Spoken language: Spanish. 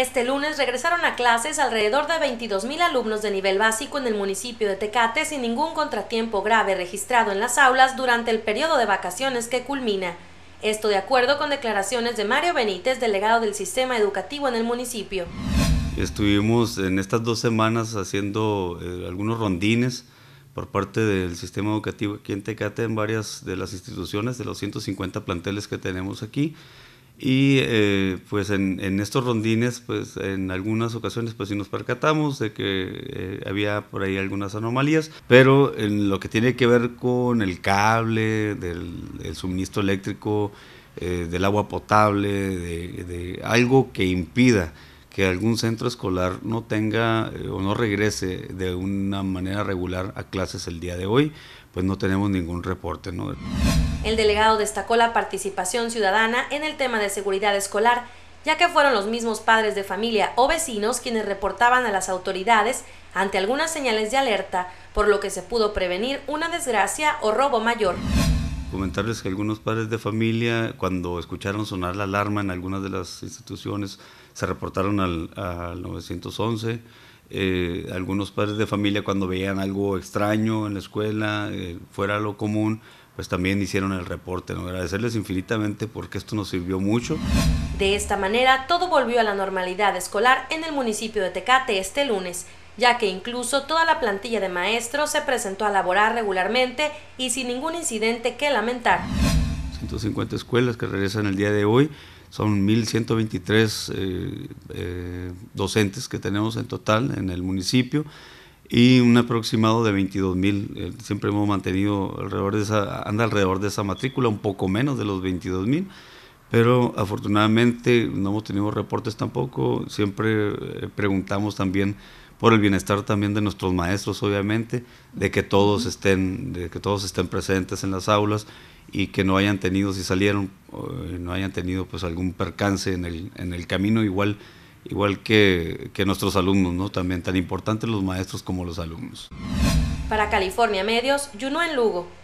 Este lunes regresaron a clases alrededor de 22.000 alumnos de nivel básico en el municipio de Tecate sin ningún contratiempo grave registrado en las aulas durante el periodo de vacaciones que culmina. Esto de acuerdo con declaraciones de Mario Benítez, delegado del sistema educativo en el municipio. Estuvimos en estas dos semanas haciendo eh, algunos rondines por parte del sistema educativo aquí en Tecate en varias de las instituciones, de los 150 planteles que tenemos aquí. Y eh, pues en, estos rondines, pues en algunas ocasiones, pues sí nos percatamos de que eh, había por ahí algunas anomalías, pero en lo que tiene que ver con el cable, del suministro eléctrico, eh, del agua potable, de algo que impida que algún centro escolar no tenga eh, o no regrese de una manera regular a clases el día de hoy, pues no tenemos ningún reporte. El delegado destacó la participación ciudadana en el tema de seguridad escolar, ya que fueron los mismos padres de familia o vecinos quienes reportaban a las autoridades ante algunas señales de alerta, por lo que se pudo prevenir una desgracia o robo mayor comentarles que algunos padres de familia, cuando escucharon sonar la alarma en algunas de las instituciones, se reportaron al, 911. Eh, algunos padres de familia, cuando veían algo extraño en la escuela, eh, fuera lo común, pues también hicieron el reporte. Agradecerles infinitamente porque esto nos sirvió mucho. De esta manera, todo volvió a la normalidad escolar en el municipio de Tecate este lunes ya que incluso toda la plantilla de maestros se presentó a laborar regularmente y sin ningún incidente que lamentar. 150 escuelas que regresan el día de hoy, son 1.123 eh, eh, docentes que tenemos en total en el municipio y un aproximado de 22.000, eh, siempre hemos mantenido alrededor de esa, anda alrededor de esa matrícula, un poco menos de los 22.000, pero afortunadamente no hemos tenido reportes tampoco. Siempre preguntamos también por el bienestar también de nuestros maestros, obviamente, de que todos estén, de que todos estén presentes en las aulas y que no hayan tenido, si salieron, eh, no hayan tenido pues algún percance en el, en el camino, igual, igual que, nuestros alumnos, ¿no? También tan importantes los maestros como los alumnos. Para California Medios, Juno en Lugo.